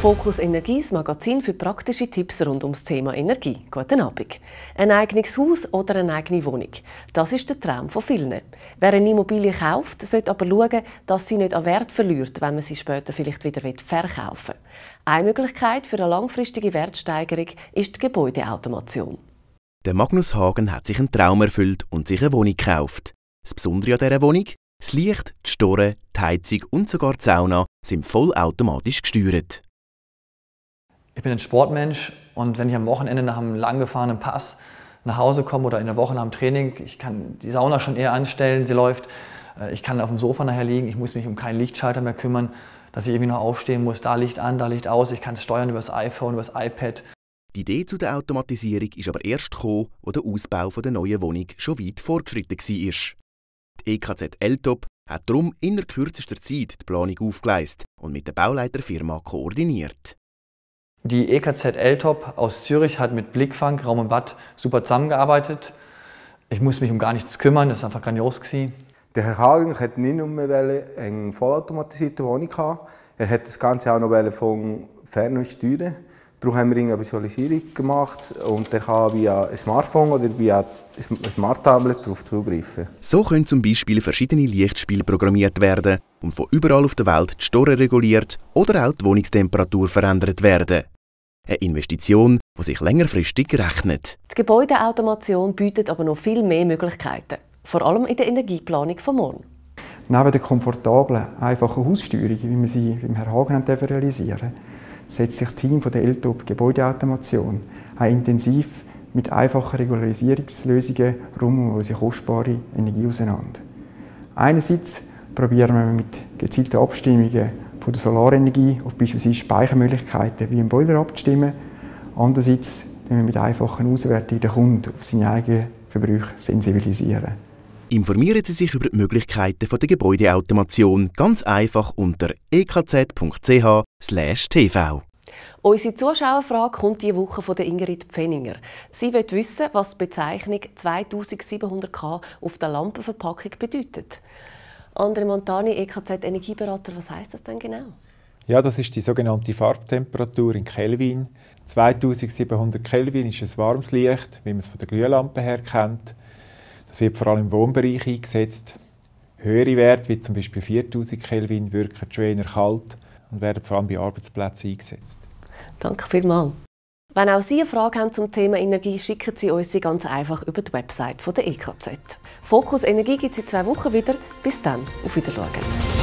Fokus Energie, das Magazin für praktische Tipps rund ums Thema Energie. Guten Abend. Ein eigenes Haus oder eine eigene Wohnung. Das ist der Traum von vielen. Wer eine Immobilie kauft, sollte aber schauen, dass sie nicht an Wert verliert, wenn man sie später vielleicht wieder verkaufen will. Eine Möglichkeit für eine langfristige Wertsteigerung ist die Gebäudeautomation. Der Magnus Hagen hat sich einen Traum erfüllt und sich eine Wohnung gekauft. Das Besondere an dieser Wohnung? Das Licht, die Storen, die Heizung und sogar die Sauna sind vollautomatisch gesteuert ich bin ein Sportmensch und wenn ich am Wochenende nach einem langgefahrenen Pass nach Hause komme oder in der Woche nach dem Training, ich kann die Sauna schon eher anstellen, sie läuft, äh, ich kann auf dem Sofa nachher liegen, ich muss mich um keinen Lichtschalter mehr kümmern, dass ich irgendwie noch aufstehen muss, da Licht an, da Licht aus, ich kann es steuern über das iPhone, über das iPad. Die Idee zu der Automatisierung ist aber erst gekommen, wo der Ausbau der neuen Wohnung schon weit fortgeschritten war. Die EKZ Eltop hat darum in kürzester Zeit die Planung aufgeleistet und mit der Bauleiterfirma koordiniert. Die EKZ L-Top aus Zürich hat mit Blickfang, Raum und Bad super zusammengearbeitet. Ich muss mich um gar nichts kümmern, das war einfach grandios. Gewesen. Der Herr Hagen hat nicht nur eine vollautomatisierte Wohnung gehabt. Er hat das Ganze auch noch von fern steuern. Darauf haben wir eine Visualisierung gemacht und der kann via Smartphone oder via Smart Tablet darauf zugreifen. So können zum Beispiel verschiedene Lichtspiele programmiert werden und von überall auf der Welt die Store reguliert oder auch die Wohnungstemperatur verändert werden. Eine Investition, die sich längerfristig rechnet. Die Gebäudeautomation bietet aber noch viel mehr Möglichkeiten, vor allem in der Energieplanung von morgen. Neben der komfortablen, einfachen Haussteuerung, wie wir sie beim Herrn Hagen realisieren setzt sich das Team von der LTOP Gebäudeautomation auch intensiv mit einfachen Regularisierungslösungen rum und unsere kostbare Energie auseinander. Einerseits probieren wir mit gezielten Abstimmungen von der Solarenergie auf beispielsweise Speichermöglichkeiten wie im Boiler abzustimmen. Andererseits wir mit einfachen Auswertungen den Kunden auf seine eigenen Verbrauch sensibilisieren. Informieren Sie sich über die Möglichkeiten der Gebäudeautomation ganz einfach unter ekz.ch/tv. Unsere Zuschauerfrage kommt diese Woche von Ingrid Pfenninger. Sie will wissen, was die Bezeichnung 2700K auf der Lampenverpackung bedeutet. Andre Montani, EKZ Energieberater, was heißt das denn genau? Ja, das ist die sogenannte Farbtemperatur in Kelvin. 2700 Kelvin ist ein warmes Licht, wie man es von der Glühlampe her kennt. Das wird vor allem im Wohnbereich eingesetzt. Höhere Werte, wie zum Beispiel 4000 Kelvin, wirken schon kalt und werden vor allem bei Arbeitsplätzen eingesetzt. Danke vielmals. Wenn auch Sie eine Frage haben zum Thema Energie, haben, schicken Sie uns sie ganz einfach über die Website der EKZ. Fokus Energie gibt es in zwei Wochen wieder. Bis dann, auf Wiedersehen.